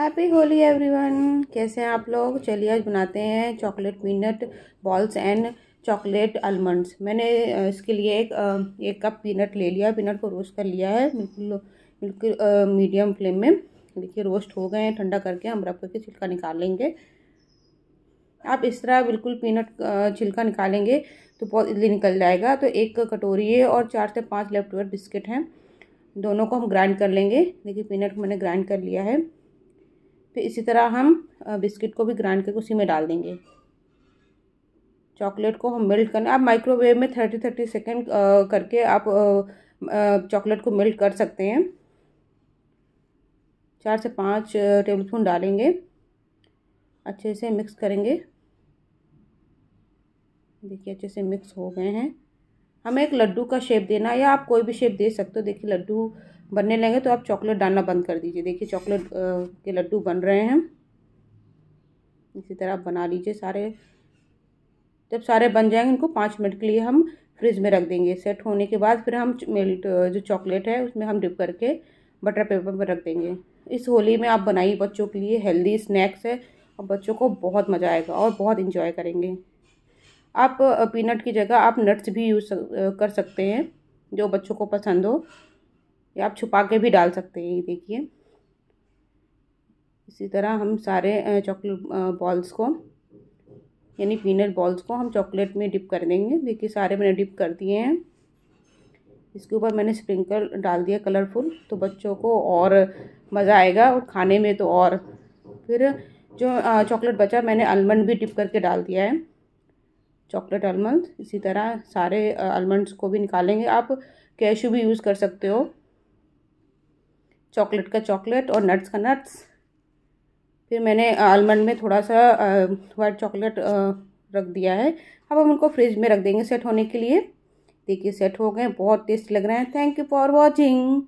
happy Holi everyone कैसे हैं आप लोग चलिए आज बनाते हैं chocolate peanut balls and chocolate almonds मैंने इसके लिए एक एक कप पीनट ले लिया पीनट को रोस्ट कर लिया है बिल्कुल बिल्कुल मीडियम फ्लेम में देखिए रोस्ट हो गए हैं ठंडा करके हम रब करके छिलका निकाल लेंगे आप इस तरह बिल्कुल पीनट छिलका निकालेंगे तो बहुत इजली निकल जाएगा तो एक कटोरी है और चार से पाँच लेफ्ट बिस्किट हैं दोनों को हम ग्राइंड कर लेंगे देखिए पीनट मैंने ग्राइंड कर लिया है फिर इसी तरह हम बिस्किट को भी ग्राइंड करके उसी में डाल देंगे चॉकलेट को हम मेल्ट करना आप माइक्रोवेव में थर्टी थर्टी सेकेंड करके आप चॉकलेट को मेल्ट कर सकते हैं चार से पाँच टेबल स्पून डालेंगे अच्छे से मिक्स करेंगे देखिए अच्छे से मिक्स हो गए हैं हमें एक लड्डू का शेप देना है या आप कोई भी शेप दे सकते हो देखिए लड्डू बनने लगे तो आप चॉकलेट डालना बंद कर दीजिए देखिए चॉकलेट के लड्डू बन रहे हैं इसी तरह आप बना लीजिए सारे जब सारे बन जाएंगे इनको पाँच मिनट के लिए हम फ्रिज में रख देंगे सेट होने के बाद फिर हम मेल्ट जो चॉकलेट है उसमें हम डिप करके बटर पेपर पर रख देंगे इस होली में आप बनाइए बच्चों के लिए हेल्दी स्नैक्स है और बच्चों को बहुत मज़ा आएगा और बहुत इन्जॉय करेंगे आप पीनट की जगह आप नट्स भी यूज़ कर सकते हैं जो बच्चों को पसंद हो या आप छुपा के भी डाल सकते हैं ये देखिए इसी तरह हम सारे चॉकलेट बॉल्स को यानी पीनट बॉल्स को हम चॉकलेट में डिप कर देंगे देखिए सारे मैंने डिप कर दिए हैं इसके ऊपर मैंने स्प्रिंकल डाल दिया कलरफुल तो बच्चों को और मज़ा आएगा और खाने में तो और फिर जो चॉकलेट बचा मैंने आलमंड भी डिप करके डाल दिया है चॉकलेट आलमंड इसी तरह सारे आलमंड्स को भी निकालेंगे आप कैशू भी यूज़ कर सकते हो चॉकलेट का चॉकलेट और नट्स का नट्स फिर मैंने आलमंड में थोड़ा सा वाइट चॉकलेट रख दिया है अब हम उनको फ्रिज में रख देंगे सेट होने के लिए देखिए सेट हो गए बहुत टेस्ट लग रहे हैं थैंक यू फॉर वॉचिंग